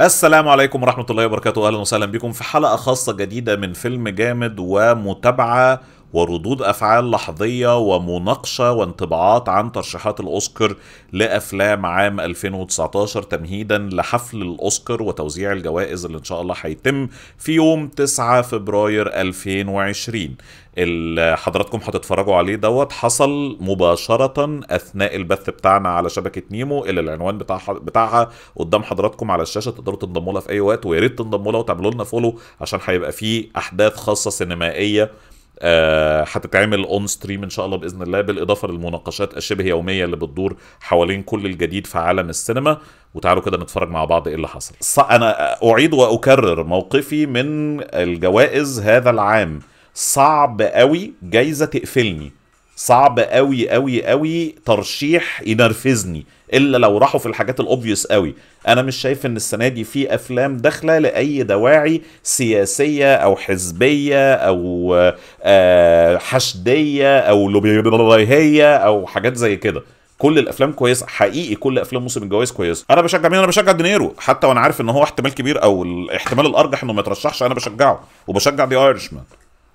السلام عليكم ورحمة الله وبركاته أهلا وسهلا بكم في حلقة خاصة جديدة من فيلم جامد ومتابعة وردود افعال لحظيه ومناقشه وانطباعات عن ترشيحات الاوسكار لافلام عام 2019 تمهيدا لحفل الاوسكار وتوزيع الجوائز اللي ان شاء الله هيتم في يوم 9 فبراير 2020 اللي حضراتكم هتتفرجوا عليه دوت حصل مباشرة أثناء البث بتاعنا على شبكة نيمو اللي العنوان بتاع بتاعها قدام حضراتكم على الشاشة تقدروا تنضموا لها في أي وقت ويا ريت تنضموا لها وتعملوا لنا فولو عشان هيبقى فيه أحداث خاصة سينمائية آه، هتتعمل اون ستريم ان شاء الله باذن الله بالاضافه للمناقشات الشبه يوميه اللي بتدور حوالين كل الجديد في عالم السينما وتعالوا كده نتفرج مع بعض ايه اللي حصل انا اعيد واكرر موقفي من الجوائز هذا العام صعب قوي جايزه تقفلني صعب قوي قوي قوي ترشيح ينرفزني الا لو راحوا في الحاجات الاوبفيوس قوي انا مش شايف ان السنه دي في افلام داخله لاي دواعي سياسيه او حزبيه او آه، حشديه او لوبيهيه او حاجات زي كده كل الافلام كويسه حقيقي كل افلام موسم الجوائز كويسه انا بشجع مين انا بشجع دينيرو حتى وانا عارف ان هو احتمال كبير او الاحتمال الارجح انه ما يترشحش انا بشجعه وبشجع دي ايرشمان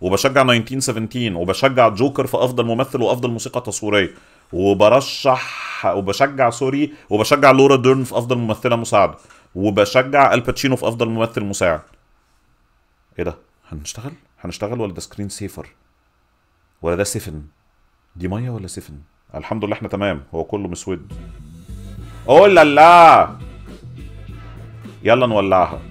وبشجع 1917 وبشجع جوكر في افضل ممثل وافضل موسيقى تصويريه وبرشح وبشجع سوري وبشجع لورا ديرن في افضل ممثله مساعده وبشجع الباتشينو في افضل ممثل مساعد ايه ده هنشتغل هنشتغل ولا ده سكرين سيفر ولا ده سفن دي ميه ولا سفن الحمد لله احنا تمام هو كله مسود اوه لا لا يلا نولعها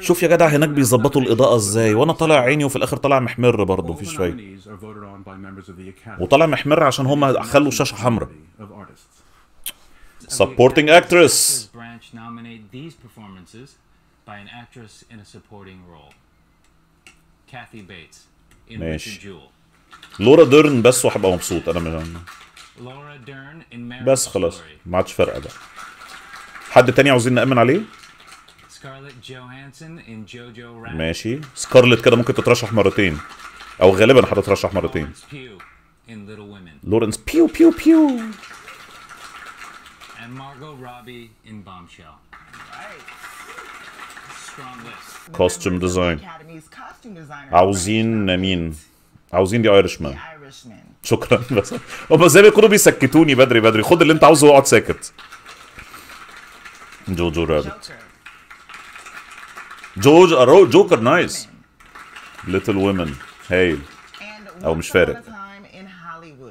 شوف يا جدع هناك بيظبطوا الاضاءه ازاي وانا طالع عيني وفي الاخر طالع محمر برضه مفيش شوية وطالع محمر عشان هم خلوا الشاشه حمراء supporting actress by an actress in a supporting role Kathy Bates in ماشي لورا ديرن بس وهبقى مبسوط انا من بس خلاص ما عادش فارقه بقى حد تاني عاوزين نأمن عليه ماشي سكارلت كده ممكن تترشح مرتين او غالبا هتترشح مرتين لورنس بيو بيو بيو كوستوم ديزاين عاوزين مين عاوزين دي ايرش مان شكرا بس هم زي ما يكونوا بيسكتوني بدري بدري خد اللي انت عاوزه واقعد ساكت جوجو رابت جورج أرو جوكر نايس ليتل وومن هايل او مش فارق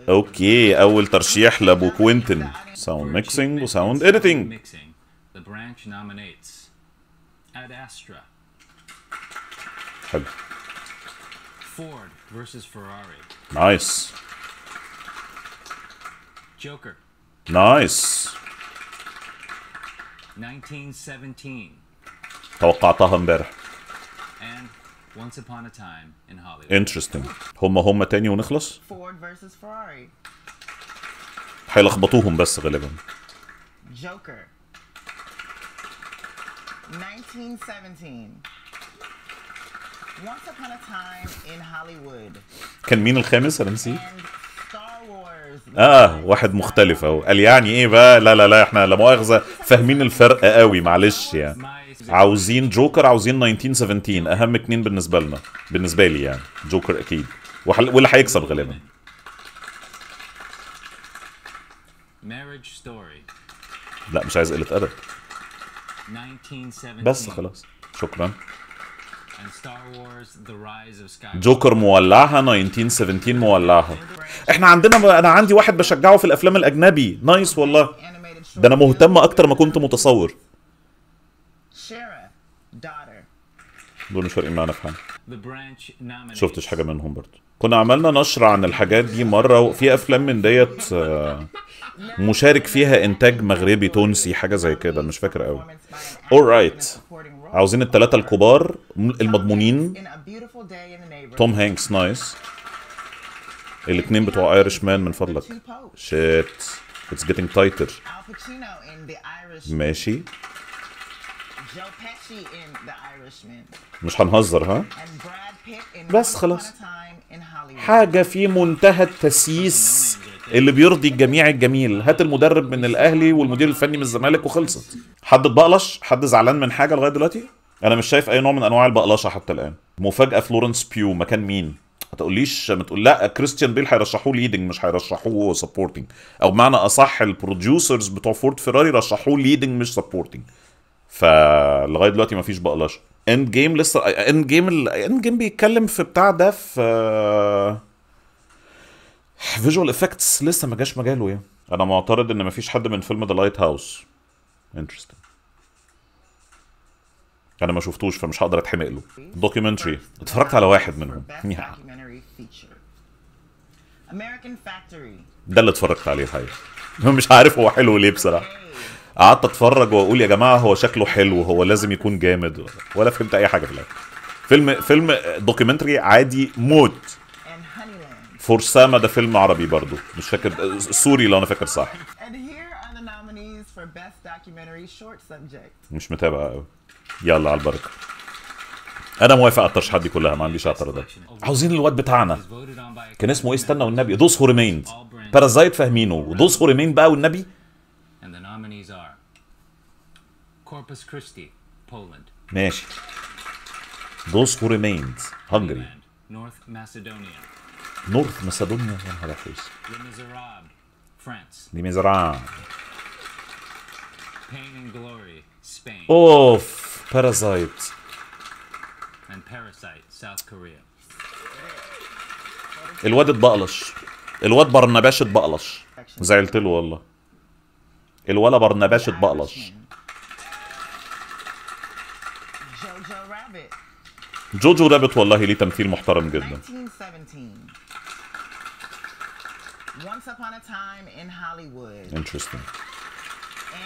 اوكي اول ترشيح لابو كوينتن ساوند ميكسينج وساوند اديتنج حلو فورد versus 1917. توقعتها امبارح انترستنج هما هما تاني ونخلص هيلخبطوهم بس غالبا جوكر 1917 Once upon a time in Hollywood. كان مين الخامس انا نسيت اه واحد مختلف اهو قال يعني ايه بقى لا لا لا احنا لا مؤاخذه فاهمين الفرق قوي معلش يعني عاوزين جوكر عاوزين 1917 اهم اتنين بالنسبه لنا بالنسبه لي يعني جوكر اكيد وحل... واللي هيكسب غالبا لا مش عايز قله ادب بس خلاص شكرا جوكر مولعها 1917 مولعها احنا عندنا انا عندي واحد بشجعه في الافلام الاجنبي نايس والله ده انا مهتم اكتر ما كنت متصور دول مش فارقين معانا في حاجه شفتش إيه؟ حاجه منهم برضه كنا عملنا نشرة عن الحاجات دي مرة وفي أفلام من ديت آه، مشارك فيها إنتاج مغربي تونسي حاجة زي كده مش فاكر قوي alright عاوزين التلاتة الكبار المضمونين توم هانكس نايس الاثنين بتوع ايرش مان من فضلك شيت اتس جيتنج تايتر ماشي مش هنهزر ها بس خلاص حاجة في منتهى التسييس اللي بيرضي الجميع الجميل هات المدرب من الاهلي والمدير الفني من الزمالك وخلصت حد اتبقلش حد زعلان من حاجه لغايه دلوقتي انا مش شايف اي نوع من انواع البقلشه حتى الان مفاجاه فلورنس بيو مكان مين ما تقوليش ما تقول لا كريستيان بيل هيرشحوه ليدنج مش هيرشحوه سبورتنج او بمعنى اصح البروديوسرز بتوع فورد فيراري رشحوه ليدنج مش سبورتنج فلغايه دلوقتي مفيش بقلشه اند جيم لسه اند جيم اند جيم بيتكلم في بتاع ده في فيجوال آه، افكتس لسه ما جاش مجاله يعني انا معترض ان مفيش حد من فيلم ذا لايت هاوس انترستنج انا ما شفتوش فمش هقدر اتحمق له دوكيومنتري اتفرجت على واحد منهم ده اللي اتفرجت عليه الحقيقه مش عارف هو حلو ليه بصراحه قعدت اتفرج واقول يا جماعه هو شكله حلو هو لازم يكون جامد ولا فهمت اي حاجه في الاخر فيلم فيلم دوكيومنتري عادي موت فرسامه ده فيلم عربي برضو مش فاكر سوري لو انا فاكر صح مش متابع قوي يلا على البركه انا موافق على الترشيحات دي كلها ما عنديش اعتراضات عاوزين الواد بتاعنا كان اسمه ايه استنى والنبي دوس هورمين بارازايت فاهمينه دوس هورمين بقى والنبي are Corpus Christi, Poland. ماشي. Those who remained Hungary. North Macedonia. North Macedonia يا نهار أبيض. Les Miserables, France. Le Miserable. Pain and Glory, Spain. أوف, Parasite. And Parasite, South Korea. الواد اتبقلش الواد برنباش اتبقلش زعلت له والله الولا برنباش اتبقلش جوجو رابط والله ليه تمثيل محترم جدا Once Interesting.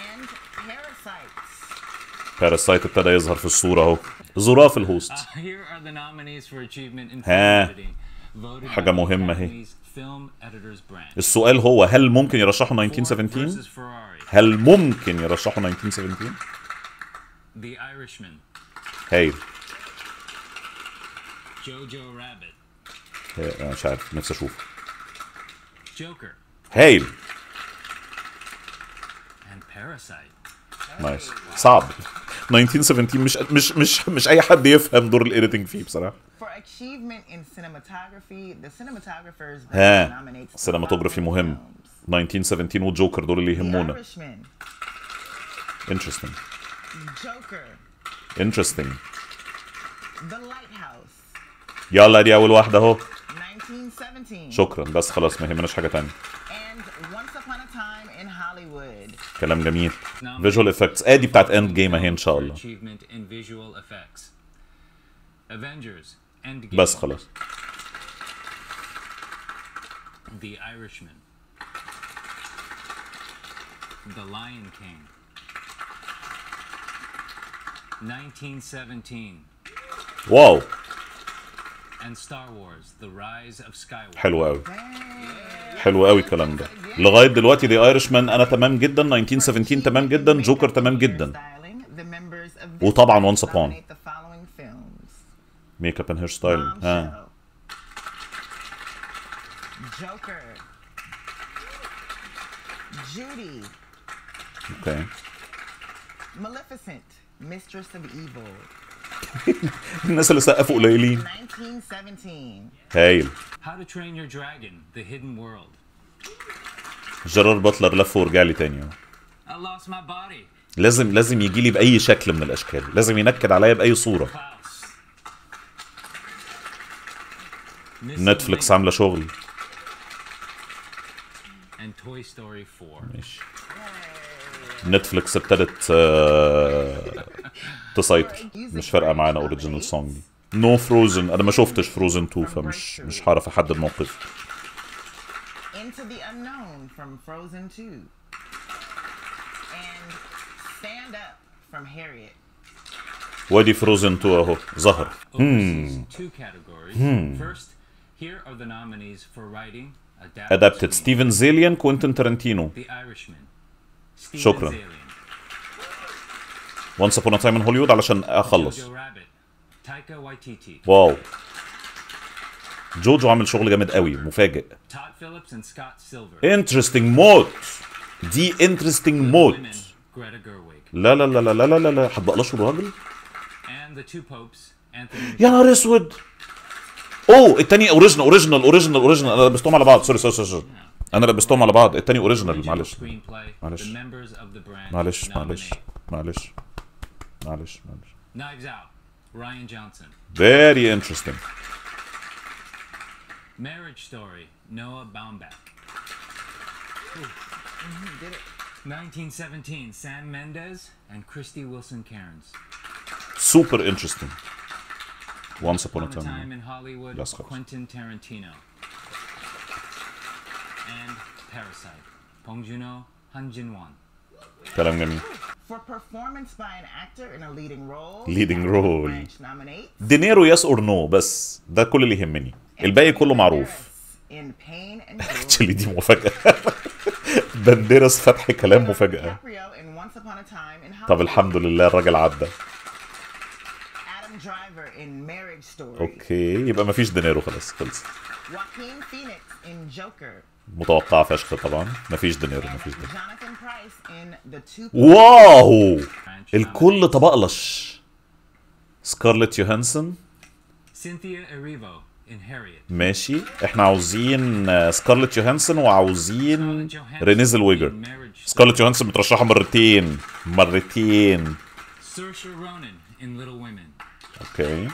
And parasites. باراسايت ابتدى يظهر في الصورة اهو زراف الهوست uh, ها حاجة مهمة اهي السؤال هو هل ممكن يرشحوا 1917 هل ممكن يرشحوا 1917 The Irishman هايل جوجو رابت مش عارف نفسي اشوفه جوكر هايل نايس صعب 1917 مش مش مش مش اي حد يفهم دور الايديتنج فيه بصراحه For achievement in cinematography, the cinematographers ها سينماتوجرافي مهم 1917 وجوكر دول اللي يهمونا interesting Joker interesting The Lighthouse يلا دي أول واحدة أهو شكرا بس خلاص ما يهمناش حاجة ثانيه كلام جميل فيجوال افكتس ادي بتاعت اند جيم اهي ان شاء الله Avengers بس خلاص The Irishman The Lion King 1917 واو and Star Wars The Rise of Skywalker حلو قوي حلو قوي الكلام ده لغايه دلوقتي دي Irishman انا تمام جدا 1917 تمام جدا جوكر تمام جدا وطبعا وانس ابون ميك اب ان هير ستايل ها جوكر جودي اوكي ماليفيسنت ميسترس اوف ايفل الناس اللي سقفوا قليلين هايل How to Train Your Dragon The Hidden World جرار باتلر لف ورجع لي تاني لازم لازم يجي لي باي شكل من الاشكال لازم ينكد عليا باي صوره نتفليكس عامله شغل ماشي نتفليكس ابتدت آه، تسيطر مش فارقه معانا اوريجينال سونج نو no فروزن انا ما شفتش فروزن 2 فمش مش هعرف احدد موقف وادي فروزن 2 اهو ظهر adapted ستيفن زيليان كوينتن ترنتينو شكرا upon a time in Hollywood علشان اخلص واو جوجو عامل شغل جامد قوي مفاجئ Interesting موت دي interesting موت لا لا لا لا لا لا لا لا بقلاش الراجل يا نهار اسود اوه التاني اوريجينال اوريجينال اوريجينال اوريجينال انا لبستهم على بعض سوري سوري سوري انا لبستهم على بعض التاني اوريجينال معلش معلش معلش معلش معلش معلش معلش Ryan Johnson. Very interesting. Marriage Story, Noah Baumbach. 1917, Sam Mendes and Christy Wilson Cairns. Super interesting. Once Upon a Time in Hollywood, Las Vegas. Quentin Tarantino. And Parasite, Bong Joon-ho, Han Jin-won. كلام جميل. For performance by an actor in a leading role. Leading role. دينيرو يس اور نو بس ده كل اللي يهمني. الباقي كله معروف. Actually, دي مفاجأة. بندرس فتح كلام مفاجأة. طب الحمد لله الراجل عدى. اوكي يبقى مفيش دينيرو خلاص خلص متوقع فشخ طبعا مفيش دينيرو مفيش دينيرو واو الكل طبقلش سكارلت يوهانسون ماشي احنا عاوزين سكارلت آه، يوهانسون وعاوزين رينيز الويجر سكارلت يوهانسون مترشحه مرتين مرتين اوكي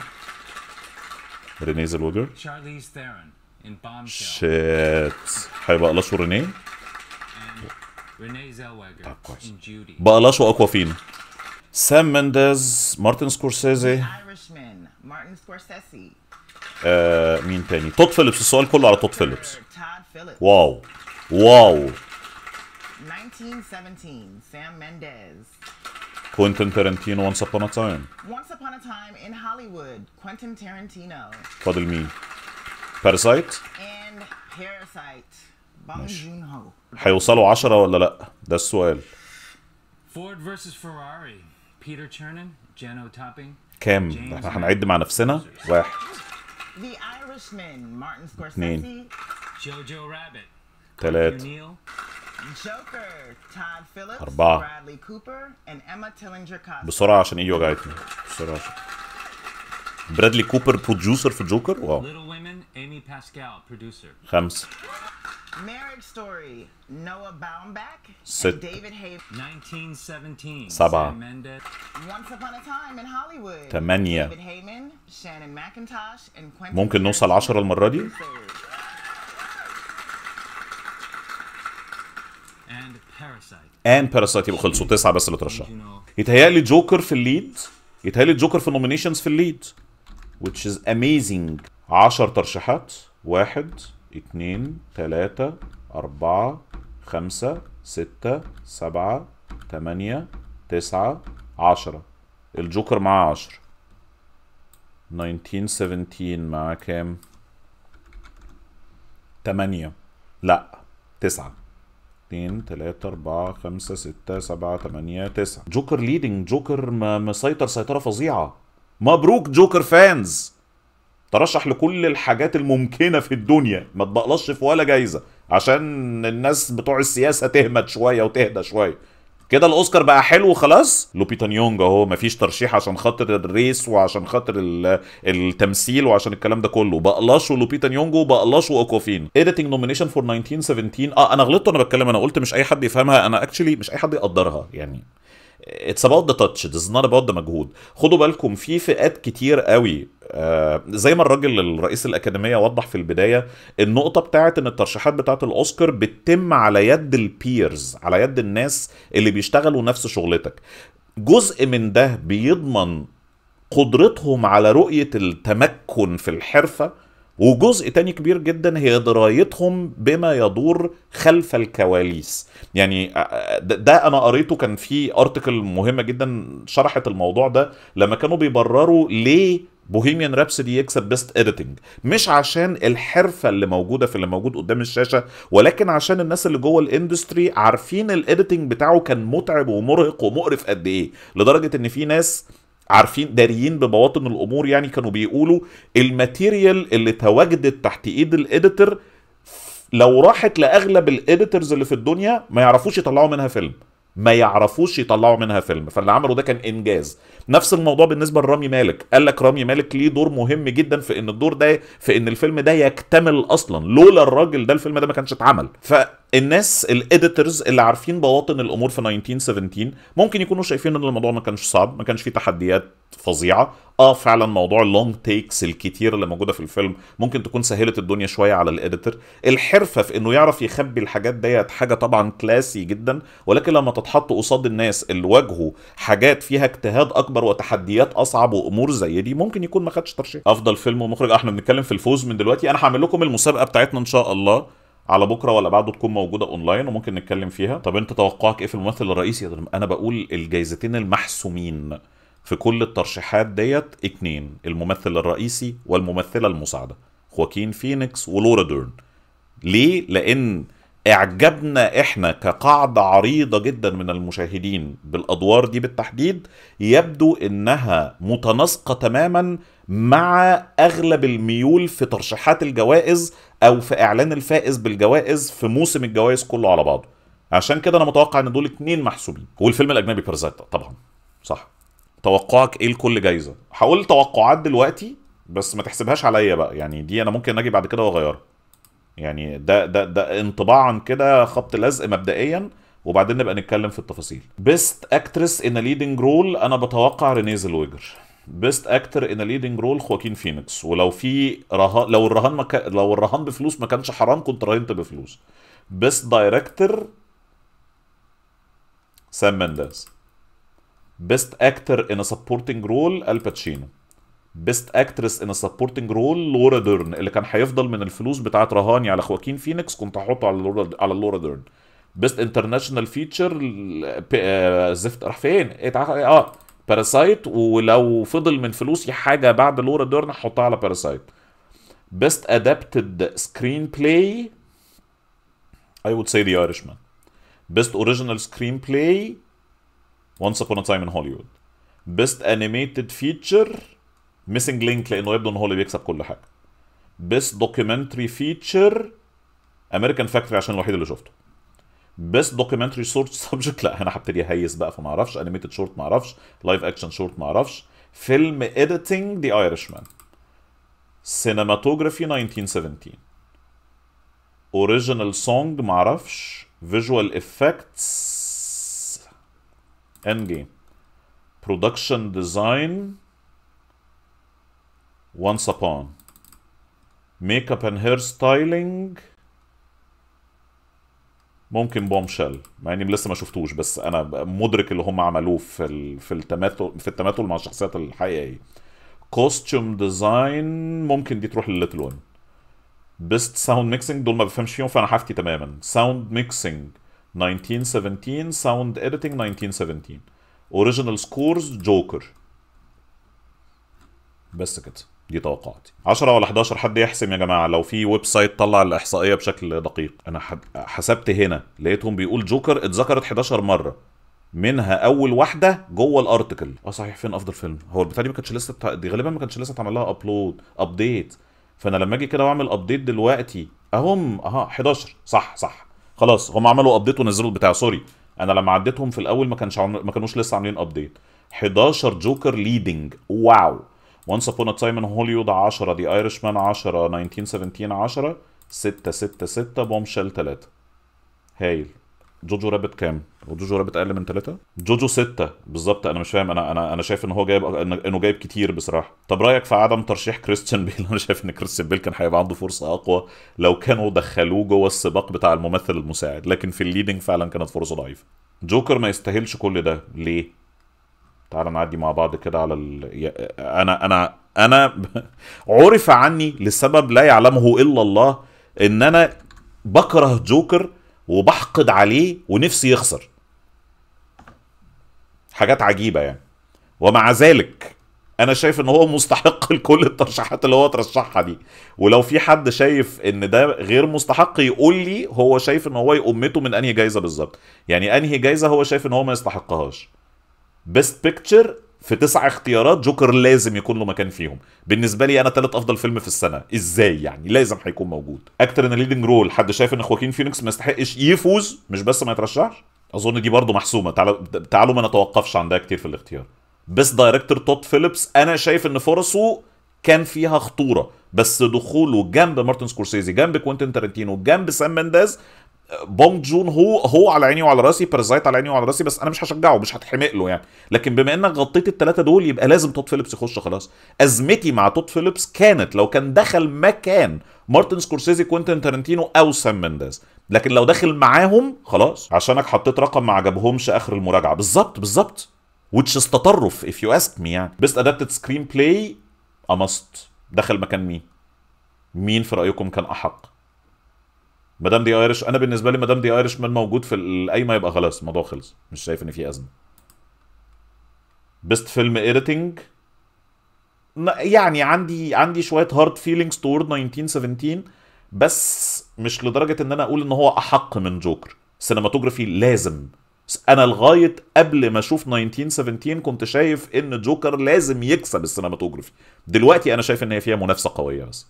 ريني زلوجر شيت هيبقى لاشو ريني بقى لاشو اقوى فينا سام مندز مارتن سكورسيزي آه مين تاني توت فيليبس السؤال كله على توت فيليبس واو واو 1917 سام مندز Quentin Tarantino Once Upon a Time Once Upon a Time in Hollywood Quentin Tarantino فاضل مين؟ باراسايت and Parasite Bong Joon Ho هيوصلوا 10 ولا لا؟ ده السؤال Ford vs Ferrari Peter Chernin جانو Topping كام؟ احنا هنعد مع نفسنا واحد The Irishman Martin Scorsese اثنين جوجو رابت ثلاثة أربعة بسرعة عشان إيه وجعتني بسرعة عشان. برادلي كوبر بروديوسر في جوكر واو خمسة Marriage Story, Noah Baumbach, and David Hay 1917. سبعة. Once Upon a Time in Hollywood. تمانية. David Heyman, Shannon McIntosh, and Quentin. ممكن نوصل عشرة المرة دي؟ ان باراسايت يبقى خلصوا تسعه بس اللي ترشح يتهيألي جوكر في الليد يتهيألي جوكر في النومينيشنز في الليد which is amazing 10 ترشيحات 1 2 3 4 5 6 7 8 9 10 الجوكر معاه 10 19 17 معاه كام؟ 8 لا 9 2 3 4 5 6 7 8 9 جوكر ليدنج جوكر مسيطر سيطره فظيعه مبروك جوكر فانز ترشح لكل الحاجات الممكنه في الدنيا ما تبقلش في ولا جايزه عشان الناس بتوع السياسه تهمت شويه وتهدى شويه كده الاوسكار بقى حلو خلاص لوبيتا نيونج اهو مفيش ترشيح عشان خاطر الريس وعشان خاطر التمثيل وعشان الكلام ده كله بقلشوا لوبيتا نيونج وبقلشوا واكوفين ايديتنج نومينيشن فور 1917 اه انا غلطت وانا بتكلم انا قلت مش اي حد يفهمها انا اكشلي مش اي حد يقدرها يعني اتس اباوت ذا تاتش اتس نوت اباوت ذا مجهود خدوا بالكم في فئات كتير قوي آه، زي ما الراجل الرئيس الاكاديميه وضح في البدايه النقطه بتاعه ان الترشيحات بتاعه الاوسكار بتتم على يد البيرز على يد الناس اللي بيشتغلوا نفس شغلتك جزء من ده بيضمن قدرتهم على رؤيه التمكن في الحرفه وجزء تاني كبير جدا هي درايتهم بما يدور خلف الكواليس يعني آه، آه، ده انا قريته كان في ارتكل مهمه جدا شرحت الموضوع ده لما كانوا بيبرروا ليه بوهيميان رابسدي يكسب بيست اديتنج مش عشان الحرفه اللي موجوده في اللي موجود قدام الشاشه ولكن عشان الناس اللي جوه الاندستري عارفين الاديتنج بتاعه كان متعب ومرهق ومقرف قد ايه لدرجه ان في ناس عارفين داريين ببواطن الامور يعني كانوا بيقولوا الماتيريال اللي تواجدت تحت ايد الاديتور لو راحت لاغلب الاديتورز اللي في الدنيا ما يعرفوش يطلعوا منها فيلم ما يعرفوش يطلعوا منها فيلم فاللي عمله ده كان انجاز نفس الموضوع بالنسبه لرامي مالك قال لك رامي مالك ليه دور مهم جدا في ان الدور ده في ان الفيلم ده يكتمل اصلا لولا الراجل ده الفيلم ده ما كانش اتعمل ف الناس الايديتورز اللي عارفين بواطن الامور في 1917 ممكن يكونوا شايفين ان الموضوع ما كانش صعب ما كانش فيه تحديات فظيعه اه فعلا موضوع اللونج تيكس الكتير اللي موجوده في الفيلم ممكن تكون سهلت الدنيا شويه على الاديتور الحرفه في انه يعرف يخبي الحاجات ديت حاجه طبعا كلاسي جدا ولكن لما تتحط قصاد الناس اللي واجهوا حاجات فيها اجتهاد اكبر وتحديات اصعب وامور زي دي ممكن يكون ما خدش ترشيح افضل فيلم ومخرج احنا بنتكلم في الفوز من دلوقتي انا هعمل لكم المسابقه بتاعتنا ان شاء الله على بكره ولا بعده تكون موجوده اونلاين وممكن نتكلم فيها طب انت توقعك ايه في الممثل الرئيسي انا بقول الجايزتين المحسومين في كل الترشيحات ديت اتنين الممثل الرئيسي والممثله المساعده خواكين فينيكس ولورا ديرن ليه لان اعجبنا احنا كقاعده عريضه جدا من المشاهدين بالادوار دي بالتحديد يبدو انها متناسقه تماما مع اغلب الميول في ترشيحات الجوائز او في اعلان الفائز بالجوائز في موسم الجوائز كله على بعضه عشان كده انا متوقع ان دول اتنين محسوبين والفيلم الاجنبي بارازايت طبعا صح توقعك ايه لكل جايزه هقول توقعات دلوقتي بس ما تحسبهاش عليا بقى يعني دي انا ممكن اجي بعد كده واغيرها يعني ده ده ده انطباعا كده خبط لزق مبدئيا وبعدين نبقى نتكلم في التفاصيل بيست اكترس ان ليدنج رول انا بتوقع رينيز الويجر بيست اكتر ان ليدنج رول خواكين فينيكس ولو في رهان لو الرهان مك... لو الرهان بفلوس ما كانش حرام كنت راهنت بفلوس بيست دايركتور سام منداز بيست اكتر ان سبورتنج رول الباتشينو بيست اكترس ان سبورتنج رول لورا ديرن اللي كان هيفضل من الفلوس بتاعه رهاني على خواكين فينيكس كنت هحطه على لورا على لورا ديرن بيست انترناشونال فيتشر زفت راح فين؟ اه باراسايت ولو فضل من فلوسي حاجه بعد لورا ديرن هحطها على باراسايت بيست ادابتد سكرين بلاي اي وود سي ذا ايرشمان بيست اوريجينال سكرين بلاي وانس ابون ا تايم ان هوليوود بيست انيميتد فيتشر ميسنج لينك لانه يبدو ان هو اللي بيكسب كل حاجه بيست دوكيومنتري فيتشر امريكان فاكتوري عشان الوحيد اللي شفته بس دوكيومنتري شورت سبجكت لا هنا هبتدي اهيس بقى فما اعرفش انيميتد شورت ما اعرفش لايف اكشن شورت ما اعرفش فيلم اديتنج ذا ايرشمان سينماتوجرافي 1917 اوريجينال سونج ما اعرفش فيجوال افكتس اند جيم برودكشن ديزاين وانس ابون ميك اب اند هير ستايلينج ممكن بومشيل مع اني لسه ما شفتوش بس انا مدرك اللي هم عملوه في ال... في التماثل في التماثل مع الشخصيات الحقيقيه كوستيوم ديزاين ممكن دي تروح لليتل ون بيست ساوند ميكسينج دول ما بفهمش فيهم فانا حافتي تماما ساوند ميكسينج 1917 ساوند اديتنج 1917 اوريجينال سكورز جوكر بس كده دي توقعاتي 10 ولا 11 حد يحسم يا جماعه لو في ويب سايت طلع الاحصائيه بشكل دقيق انا حسبت هنا لقيتهم بيقول جوكر اتذكرت 11 مره منها اول واحده جوه الارتكل اه صحيح فين افضل فيلم هو البتاع دي ما كانتش لسه دي غالبا ما كانتش لسه اتعمل لها ابلود ابديت فانا لما اجي كده واعمل ابديت دلوقتي اهم اها 11 صح صح خلاص هم عملوا ابديت ونزلوا البتاع سوري انا لما عديتهم في الاول ما كانش عم... ما كانوش لسه عاملين ابديت 11 جوكر ليدنج واو وانس ابون ا تايم ان هوليوود 10 دي ايرش مان 10 1917 10 6 6 6 شيل 3 هايل جوجو رابت كام؟ جوجو رابت اقل من ثلاثة؟ جوجو ستة بالظبط انا مش فاهم انا انا انا شايف ان هو جايب انه جايب كتير بصراحة. طب رايك في عدم ترشيح كريستيان بيل؟ انا شايف ان كريستيان بيل كان هيبقى عنده فرصة اقوى لو كانوا دخلوه جوه السباق بتاع الممثل المساعد، لكن في الليدنج فعلا كانت فرصة ضعيفة. جوكر ما يستاهلش كل ده، ليه؟ تعال نعدي مع بعض كده على ال... انا انا انا عرف عني لسبب لا يعلمه الا الله ان انا بكره جوكر وبحقد عليه ونفسي يخسر حاجات عجيبه يعني ومع ذلك انا شايف ان هو مستحق لكل الترشيحات اللي هو ترشحها دي ولو في حد شايف ان ده غير مستحق يقول لي هو شايف ان هو يقمته من انهي جايزه بالظبط يعني انهي جايزه هو شايف ان هو ما يستحقهاش بيست بيكتشر في تسع اختيارات جوكر لازم يكون له مكان فيهم بالنسبه لي انا ثالث افضل فيلم في السنه ازاي يعني لازم هيكون موجود اكتر ان ليدنج رول حد شايف ان خواكين فينيكس ما يستحقش يفوز مش بس ما يترشحش اظن دي برضه محسومه تعالوا تعالوا ما نتوقفش عندها كتير في الاختيار بس دايركتور توت فيليبس انا شايف ان فرصه كان فيها خطوره بس دخوله جنب مارتن سكورسيزي جنب كوينتن تارنتينو جنب سام منداز بونج جون هو هو على عيني وعلى راسي بارازايت على عيني وعلى راسي بس انا مش هشجعه مش هتحمق له يعني لكن بما انك غطيت الثلاثه دول يبقى لازم توت فيليبس يخش خلاص ازمتي مع توت فيليبس كانت لو كان دخل مكان مارتن سكورسيزي كوينتن تارنتينو او سام مندز لكن لو داخل معاهم خلاص عشانك حطيت رقم ما عجبهمش اخر المراجعه بالظبط بالظبط which is تطرف if you ask me يعني best adapted screenplay أمست دخل مكان مين مين في رأيكم كان أحق مدام دي ايرش انا بالنسبه لي مدام دي ايرش من موجود في القايمه يبقى خلاص الموضوع خلص مش شايف ان في ازمه بيست فيلم ايديتنج يعني عندي عندي شويه هارد فيلينجز تورد 1917 بس مش لدرجه ان انا اقول ان هو احق من جوكر سينماتوجرافي لازم انا لغايه قبل ما اشوف 1917 كنت شايف ان جوكر لازم يكسب السينماتوجرافي دلوقتي انا شايف ان هي فيها منافسه قويه بس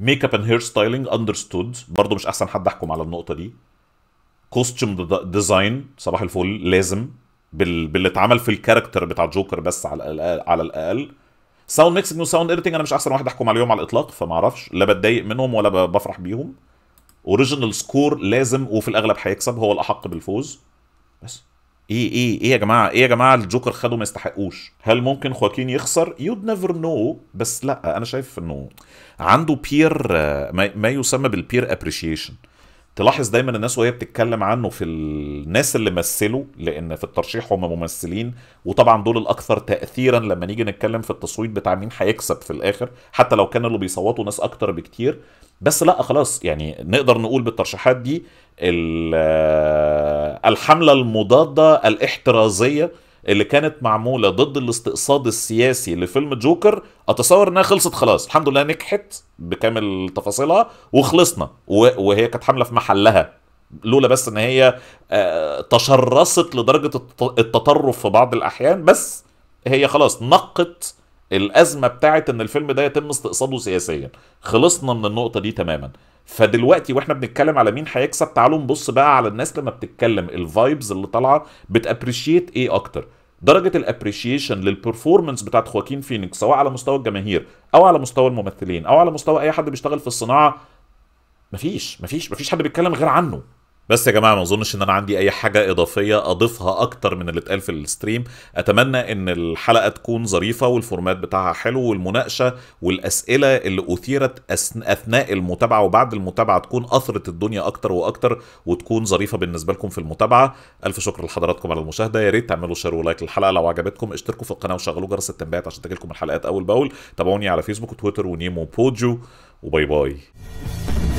ميك اب اند هير ستايلنج اندرستود برضه مش احسن حد احكم على النقطه دي كوستيوم ديزاين صباح الفل لازم بال... باللي اتعمل في الكاركتر بتاع جوكر بس على الاقل على الاقل ساوند ميكسنج وساوند اديتنج انا مش احسن واحد احكم عليهم على الاطلاق فما اعرفش لا بتضايق منهم ولا بفرح بيهم اوريجينال سكور لازم وفي الاغلب هيكسب هو الاحق بالفوز بس ايه ايه ايه يا جماعه ايه يا جماعه الجوكر خده ما يستحقوش هل ممكن خواكين يخسر يود نيفر نو بس لا انا شايف انه عنده بير آه، ما يسمى بالبير ابريشيشن تلاحظ دايما الناس وهي بتتكلم عنه في الناس اللي مثلوا لان في الترشيح هم ممثلين وطبعا دول الاكثر تاثيرا لما نيجي نتكلم في التصويت بتاع مين هيكسب في الاخر حتى لو كان اللي بيصوتوا ناس اكتر بكتير بس لا خلاص يعني نقدر نقول بالترشيحات دي الحمله المضاده الاحترازيه اللي كانت معموله ضد الاستقصاد السياسي لفيلم جوكر اتصور انها خلصت خلاص الحمد لله نجحت بكامل تفاصيلها وخلصنا وهي كانت حامله في محلها لولا بس ان هي آه، تشرست لدرجه التطرف في بعض الاحيان بس هي خلاص نقت الازمه بتاعت ان الفيلم ده يتم استقصاده سياسيا خلصنا من النقطه دي تماما فدلوقتي واحنا بنتكلم على مين هيكسب تعالوا نبص بقى على الناس لما بتتكلم الفايبز اللي طالعه بتابريشيت ايه اكتر درجه الابريشيشن للبرفورمانس بتاعت خواكين فينيكس سواء على مستوى الجماهير او على مستوى الممثلين او على مستوى اي حد بيشتغل في الصناعه مفيش مفيش مفيش حد بيتكلم غير عنه بس يا جماعه ما اظنش ان انا عندي اي حاجه اضافيه اضيفها اكتر من اللي اتقال في الستريم اتمنى ان الحلقه تكون ظريفه والفورمات بتاعها حلو والمناقشه والاسئله اللي اثيرت اثناء المتابعه وبعد المتابعه تكون اثرت الدنيا اكتر واكتر وتكون ظريفه بالنسبه لكم في المتابعه الف شكر لحضراتكم على المشاهده يا ريت تعملوا شير ولايك للحلقه لو عجبتكم اشتركوا في القناه وشغلوا جرس التنبيهات عشان تجيلكم الحلقات اول باول تابعوني على فيسبوك وتويتر ونيمو بوجو وباي باي